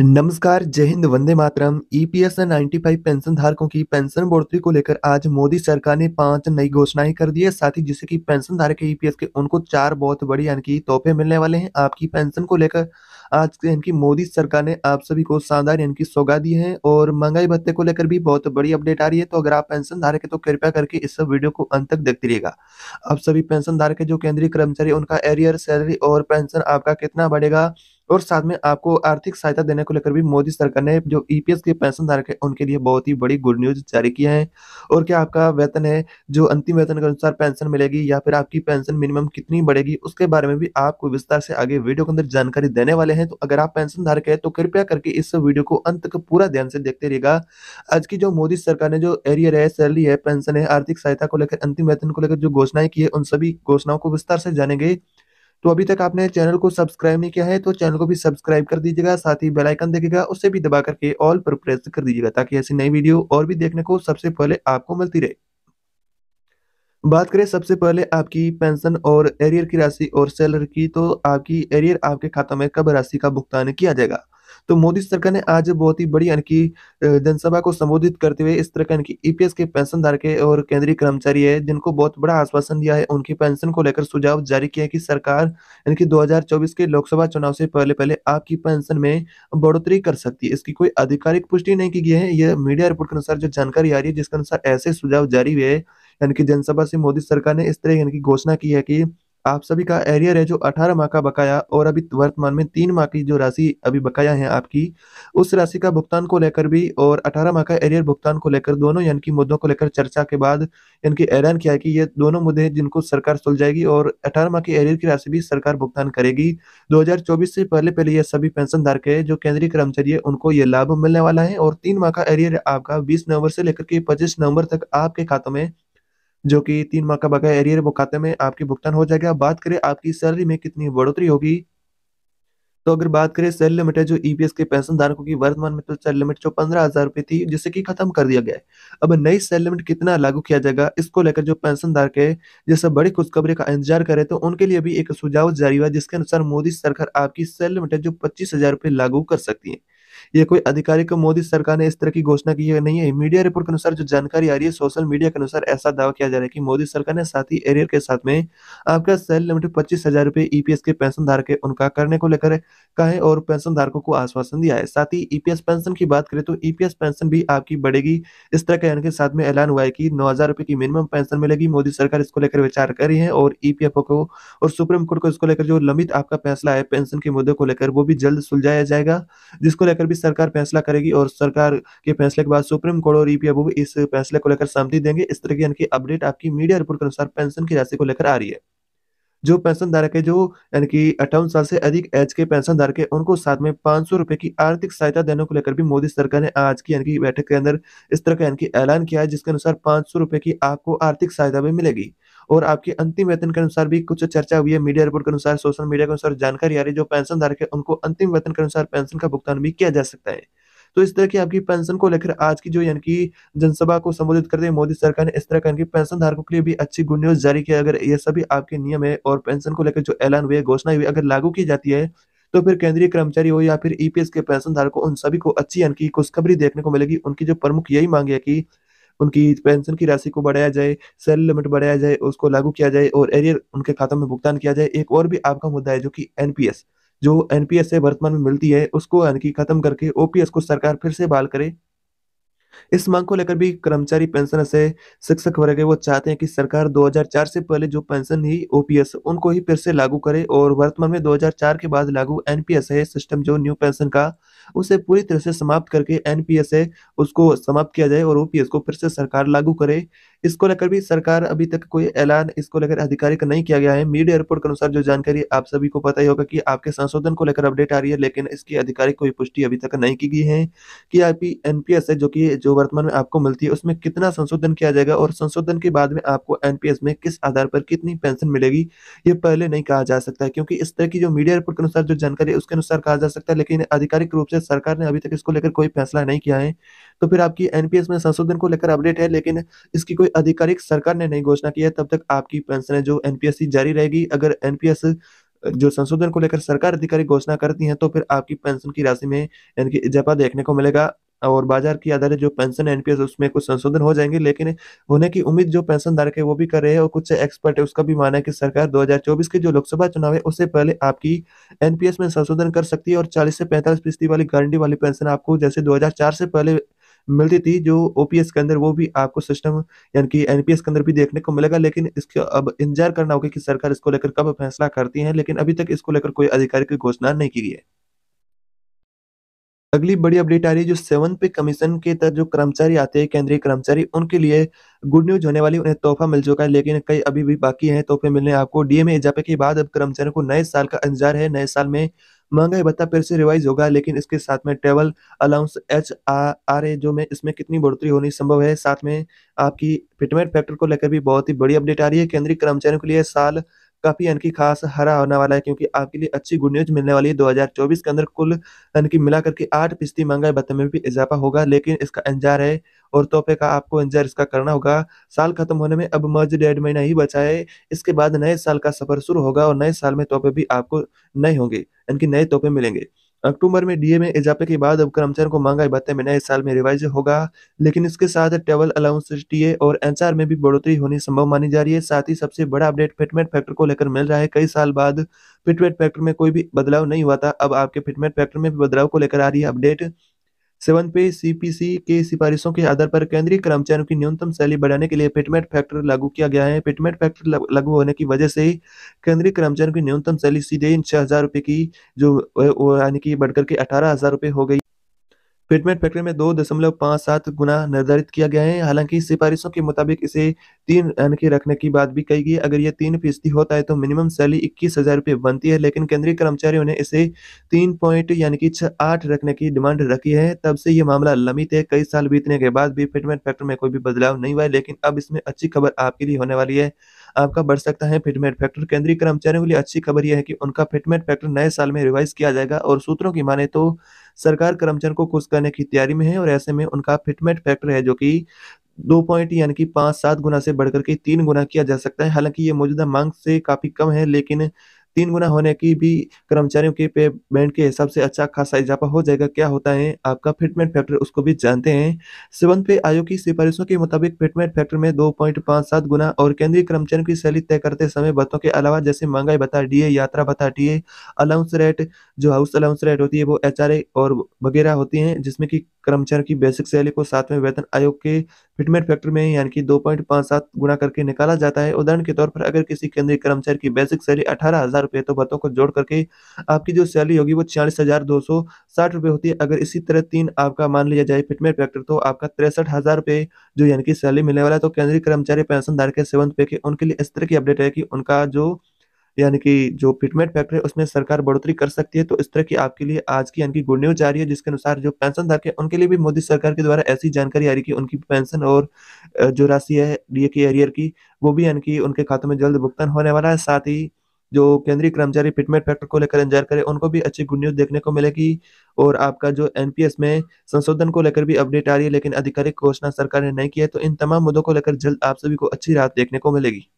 नमस्कार जय हिंद वंदे मातरम ईपीएस e 95 पेंशन धारकों की पेंशन बढ़ोतरी को लेकर आज मोदी सरकार ने पांच नई घोषणाएं कर दी है साथ ही जिससे कि पेंशन धारक ईपीएस e के उनको चार बहुत बड़ी यानी कि तोहफे मिलने वाले हैं आपकी पेंशन को लेकर आज यानी कि मोदी सरकार ने आप सभी को शानदार यानी कि सौगा दी है और महंगाई भत्ते को लेकर भी बहुत बड़ी अपडेट आ रही है तो अगर आप पेंशन धारक है तो कृपया करके इस वीडियो को अंत तक देखते रहिएगा आप सभी पेंशन धारक है जो केंद्रीय कर्मचारी उनका एरियर सैलरी और पेंशन आपका कितना बढ़ेगा और साथ में आपको आर्थिक सहायता देने को लेकर भी मोदी सरकार ने जो ईपीएस e के पेंशन धारक है उनके लिए बहुत ही बड़ी गुड न्यूज जारी किया है और क्या आपका वेतन है जो अंतिम वेतन के अनुसार पेंशन मिलेगी या फिर आपकी पेंशन मिनिमम कितनी बढ़ेगी उसके बारे में भी आपको विस्तार से आगे वीडियो के अंदर जानकारी देने वाले हैं तो अगर आप पेंशन धारक है तो कृपया करके इस वीडियो को अंत तक पूरा ध्यान से देखते रहेगा आज की जो मोदी सरकार ने जो एरियर है सैलरी है पेंशन है आर्थिक सहायता को लेकर अंतिम वेतन को लेकर जो घोषणाएं की है उन सभी घोषणाओं को विस्तार से जानेंगे तो अभी तक आपने चैनल को सब्सक्राइब नहीं किया है तो चैनल को भी सब्सक्राइब कर दीजिएगा साथ ही बेलाइकन देखेगा उसे भी दबा करके ऑल पर प्रेस कर दीजिएगा ताकि ऐसी नई वीडियो और भी देखने को सबसे पहले आपको मिलती रहे बात करें सबसे पहले आपकी पेंशन और एरियर की राशि और सैलरी की तो आपकी एरियर आपके खाता में कब राशि का भुगतान किया जाएगा तो मोदी सरकार ने आज बहुत ही बड़ी यानी कि जनसभा को संबोधित करते हुए इस तरह का यानी ईपीएस e के पेंशन के और केंद्रीय कर्मचारी है जिनको बहुत बड़ा आश्वासन दिया है उनकी पेंशन को लेकर सुझाव जारी किया है कि सरकार यानी कि दो के लोकसभा चुनाव से पहले पहले आपकी पेंशन में बढ़ोतरी कर सकती है इसकी कोई आधिकारिक पुष्टि नहीं की गई है यह मीडिया रिपोर्ट के अनुसार जो जानकारी आ रही है जिसके अनुसार ऐसे सुझाव जारी हुए यानी कि जनसभा से मोदी सरकार ने इस तरह यानी कि घोषणा की है कि आप सभी का एरियर है जो 18 माह का बकाया और अभी वर्तमान में तीन माह की जो राशि अभी बकाया है आपकी उस राशि का भुगतान को लेकर भी और 18 माह का एरियर भुगतान को लेकर दोनों यानी कि मुद्दों को लेकर चर्चा के बाद यानी कि ऐलान किया कि ये दोनों मुद्दे जिनको सरकार सुलझाएगी और अठारह माह के एरियर की राशि भी सरकार भुगतान करेगी दो से पहले पहले ये सभी पेंशन धारक है जो केंद्रीय कर्मचारी है उनको ये लाभ मिलने वाला है और तीन माह का एरियर आपका बीस नवंबर से लेकर के पच्चीस नवंबर तक आपके खातों में जो कि तीन माह का बकाया एरियर वो खाते में आपके भुगतान हो जाएगा बात करें आपकी सैलरी में कितनी बढ़ोतरी होगी तो अगर बात करें सैलरी लिमिट है जो ईपीएस e के पेंशन धारकों की वर्तमान में तो सैलरी लिमिट जो पंद्रह हजार रुपये थी जिसे कि खत्म कर दिया गया है अब नई सैलरी लिमिट कितना लागू किया जाएगा इसको लेकर जो पेंशन धारक है जैसे बड़ी खुशखबरी का इंतजार करे तो उनके लिए भी एक सुझाव जारी हुआ जिसके अनुसार मोदी सरकार आपकी सैलरी लिमिट है जो पच्चीस हजार लागू कर सकती है ये कोई आधिकारिक को मोदी सरकार ने इस तरह की घोषणा की है नहीं है मीडिया रिपोर्ट के अनुसार जो जानकारी आ रही है सोशल मीडिया के अनुसार ऐसा दावा किया जा रहा है कि मोदी सरकार ने ही एरियर के साथ में आपका सेल लिमिटेड पच्चीस हजार रुपए ईपीएस e के पेंशन धारक के उनका करने को लेकर कहे और पेंशन धारकों को आश्वासन दिया है साथ ही ईपीएस e पेंशन की बात करें तो ईपीएस e पेंशन भी आपकी बढ़ेगी इस तरह कहने के साथ में ऐलान हुआ है की नौ हजार रुपए की मिनिमम पेंशन मिलेगी मोदी सरकार इसको लेकर विचार कर रही है और ईपीएफओ को और सुप्रीम कोर्ट को इसको लेकर जो लंबित आपका फैसला है पेंशन के मुद्दे को लेकर वो भी जल्द सुलझाया जाएगा जिसको लेकर भी सरकार फैसला करेगी और सरकार के फैसले के बाद सुप्रीम कोर्ट और ईपीएफ e इस फैसले को लेकर सहमति देंगे इस तरह की अपडेट आपकी मीडिया रिपोर्ट के अनुसार पेंशन की राशि को लेकर आ रही है जो पेंशन धारक है जो यानी कि अठावन साल से अधिक एज के पेंशन धारक है उनको साथ में पांच सौ रुपए की आर्थिक सहायता देने को लेकर भी मोदी सरकार ने आज की यानी कि बैठक के अंदर इस तरह का यानी कि ऐलान किया है जिसके अनुसार पांच सौ रुपए की आपको आर्थिक सहायता भी मिलेगी और आपके अंतिम वेतन के अनुसार भी कुछ चर्चा हुई है मीडिया रिपोर्ट के अनुसार सोशल मीडिया के अनुसार जानकारी आ रही है जो पेंशन धारक है उनको अंतिम वेतन के अनुसार पेंशन का भुगतान भी किया जा सकता है तो इस तरह की आपकी पेंशन को लेकर आज की जो यानी कि जनसभा को संबोधित करते हुए मोदी सरकार ने इस तरह का पेंशन धारकों के लिए भी अच्छी गुड न्यूज जारी किया अगर ये सभी आपके नियम है और पेंशन को लेकर जो ऐलान हुए घोषणा हुई अगर लागू की जाती है तो फिर केंद्रीय कर्मचारी हो या फिर ईपीएस e के पेंशन धारकों उन सभी को अच्छी यानी कि खुशखबरी देखने को मिलेगी उनकी जो प्रमुख यही मांग है कि उनकी पेंशन की राशि को बढ़ाया जाए सेल लिमिट बढ़ाया जाए उसको लागू किया जाए और एरियर उनके खाते में भुगतान किया जाए एक और भी आपका मुद्दा है जो कि एनपीएस जो एनपीएस से वर्तमान में मिलती है उसको यानी कि खत्म करके ओपीएस को सरकार फिर से बहाल करे इस मांग को लेकर भी कर्मचारी पेंशन से शिक्षक वर्ग वो चाहते हैं कि सरकार 2004 से पहले जो पेंशन ही ओपीएस उनको ही फिर से लागू करे और वर्तमान में 2004 के बाद लागू एनपीएस है सिस्टम जो न्यू पेंशन का उसे पूरी तरह से समाप्त करके एनपीएस है उसको समाप्त किया जाए और ओपीएस को फिर से सरकार लागू करे इसको लेकर भी सरकार अभी तक कोई ऐलान इसको लेकर आधिकारिक नहीं किया गया है मीडिया रिपोर्ट के अनुसार जो जानकारी आप सभी को पता ही होगा कि आपके संशोधन को लेकर अपडेट आ रही है लेकिन इसकी आधिकारिक कोई पुष्टि अभी तक नहीं की गई है कि आपकी एनपीएस है जो कि जो वर्तमान में आपको मिलती है उसमें कितना संशोधन किया जाएगा और संशोधन के बाद में आपको एनपीएस में किस आधार पर कितनी पेंशन मिलेगी ये पहले नहीं कहा जा सकता है क्योंकि इस तरह की जो मीडिया रिपोर्ट के अनुसार जो जानकारी है उसके अनुसार कहा जा सकता है लेकिन आधिकारिक रूप से सरकार ने अभी तक इसको लेकर कोई फैसला नहीं किया है तो फिर आपकी एनपीएस में संशोधन को लेकर अपडेट है लेकिन इसकी कोई आधिकारिक सरकार ने नहीं घोषणा की है तब तक आपकी पेंशन जो एनपीएस जारी रहेगी अगर एनपीएस जो संशोधन को लेकर सरकार अधिकारी घोषणा करती है तो फिर आपकी पेंशन की राशि में यानी कि इजाफा देखने को मिलेगा और बाजार की आधारित जो पेंशन एनपीएस उसमें कुछ संशोधन हो जाएंगे लेकिन होने की उम्मीद जो पेंशन धारक है वो भी कर रहे हैं और कुछ एक्सपर्ट है उसका भी मानना है कि सरकार 2024 के जो लोकसभा चुनाव है उससे पहले आपकी एनपीएस में संशोधन कर सकती है और 40 से 45 फीसदी वाली गारंटी वाली पेंशन आपको जैसे दो से पहले मिलती थी जो ओपीएस के अंदर वो भी आपको सिस्टम यानी कि एनपीएस के अंदर भी देखने को मिलेगा लेकिन इसके अब इंतजार करना होगा कि सरकार इसको लेकर कब फैसला करती है लेकिन अभी तक इसको लेकर कोई आधिकारिक घोषणा नहीं की गई है अगली बड़ी अपडेट आ रही है जो सेवन पे कमीशन के तहत जो कर्मचारी आते हैं केंद्रीय कर्मचारी उनके लिए गुड न्यूज होने वाली उन्हें तोहफा मिल चुका है लेकिन कई अभी भी बाकी हैं तोहफे मिलने आपको डीएमए में इजाफे के बाद अब कर्मचारियों को नए साल का इंतजार है नए साल में महंगाई भत्ता फिर से रिवाइज होगा लेकिन इसके साथ में travel allowance H R A जो में इसमें कितनी बढ़ोतरी होनी संभव है साथ में आपकी फिटमेंट फैक्टर को लेकर भी बहुत ही बड़ी अपडेट आ रही है केंद्रीय कर्मचारियों के लिए साल काफी यानी खास हरा होने वाला है क्योंकि आपके लिए अच्छी गुड न्यूज मिलने वाली है 2024 के अंदर कुल यानी कि मिलाकर के आठ फीसदी महंगाई भत्ते में भी इजाफा होगा लेकिन इसका इंतजार है और तोहफे का आपको इंतजार इसका करना होगा साल खत्म होने में अब मर्ज डेढ़ महीना ही बचा है इसके बाद नए साल का सफर शुरू होगा और नए साल में तोहफे भी आपको नए होंगे यानी कि नए तोहफे मिलेंगे अक्टूबर में डीए में इजाफे के बाद अब कर्मचारियों को मांगा भत्ते में नए साल में रिवाइज होगा लेकिन इसके साथ ट्रेवल अलाउंस टीए और एनसीआर में भी बढ़ोतरी होनी संभव मानी जा रही है साथ ही सबसे बड़ा अपडेट फिटमेंट फैक्टर को लेकर मिल रहा है कई साल बाद फिटमेंट फैक्टर में कोई भी बदलाव नहीं हुआ था अब आपके फिटमेंट फैक्टर में भी बदलाव को लेकर आ रही है अपडेट सेवन पे सीपीसी के सिफारिशों के आधार पर केंद्रीय कर्मचारियों की न्यूनतम सैलरी बढ़ाने के लिए पेटमेंट फैक्टर लागू किया गया है पेटमेंट फैक्टर लागू होने की वजह से केंद्रीय कर्मचारियों की न्यूनतम सैलरी सीधे छह हजार रुपए की जो यानी कि बढ़कर के अठारह हजार रुपए हो गई फिटमेंट फैक्टर में दो दशमलव पाँच सात गुना निर्धारित किया गया है हालांकि सिफारिशों के मुताबिक इसे तीन रन के रखने की बात भी कही गई अगर यह तीन फीसदी होता है तो मिनिमम सैलरी इक्कीस हजार रुपये बनती है लेकिन केंद्रीय कर्मचारियों ने इसे तीन पॉइंट यानी कि छः आठ रखने की डिमांड रखी है तब से ये मामला लंबित है कई साल बीतने के बाद भी फिटमेंट फैक्टर में कोई भी बदलाव नहीं हुआ है लेकिन अब इसमें अच्छी खबर आपके लिए होने वाली है आपका बढ़ सकता है फिटमेट फैक्टर केंद्रीय कर्मचारियों के लिए अच्छी खबर यह है कि उनका फिटमेट फैक्टर नए साल में रिवाइज किया जाएगा और सूत्रों की माने तो सरकार कर्मचारियों को खुश करने की तैयारी में है और ऐसे में उनका फिटमेट फैक्टर है जो कि दो पॉइंट यानी कि पांच सात गुना से बढ़कर के तीन गुना किया जा सकता है हालांकि ये मौजूदा मांग से काफ़ी कम है लेकिन तीन गुना होने की भी कर्मचारियों के पे बैंड के हिसाब से अच्छा खासा इजाफा हो जाएगा क्या होता है आपका फिटमेंट फैक्टर उसको भी जानते हैं सेवन पे आयोग की सिफारिशों के मुताबिक फिटमेंट फैक्टर में दो पॉइंट पाँच सात गुना और केंद्रीय कर्मचारियों की सैलरी तय करते समय बतों के अलावा जैसे महंगाई बता डी यात्रा बता डी अलाउंस रेट जो हाउस अलाउंस रेट होती है वो एच और वगैरह होती है जिसमें की कर्मचारियों की बेसिक सैलरी को सातवें वेतन आयोग के फिटमेंट फैक्टर में यानी कि दो पॉइंट पांच सात गुना करके निकाला जाता है उदाहरण के तौर पर अगर किसी केंद्रीय कर्मचारी की बेसिक सैलरी अठारह हजार रुपये तो भत्तों को जोड़ करके आपकी जो सैलरी होगी वो छियालीस हजार दो सौ साठ रुपये होती है अगर इसी तरह तीन आपका मान लिया जाए फिटमेंट फैक्टर तो आपका तिरसठ हजार रुपये जो यानी कि सैलरी मिलने वाला है तो केंद्रीय कर्मचारी पेंशन धारक के सेवन पे के उनके लिए इस तरह की अपडेट है कि उनका जो यानी कि जो फिटमेंट फैक्टर है उसमें सरकार बढ़ोतरी कर सकती है तो इस तरह की आपके लिए आज की यानी कि गुड न्यूज आ रही है जिसके अनुसार जो पेंशन धारक है उनके लिए भी मोदी सरकार के द्वारा ऐसी जानकारी आ रही कि उनकी पेंशन और जो राशि है डीए की एरियर की वो भी यानी कि उनके खातों में जल्द भुगतान होने वाला है साथ ही जो केंद्रीय कर्मचारी फिटमेंट फैक्टर को लेकर इंतजार करें उनको भी अच्छी गुड न्यूज देखने को मिलेगी और आपका जो एनपीएस में संशोधन को लेकर भी अपडेट आ रही है लेकिन आधिकारिक घोषणा सरकार ने नहीं की है तो इन तमाम मुद्दों को लेकर जल्द आप सभी को अच्छी राहत देखने को मिलेगी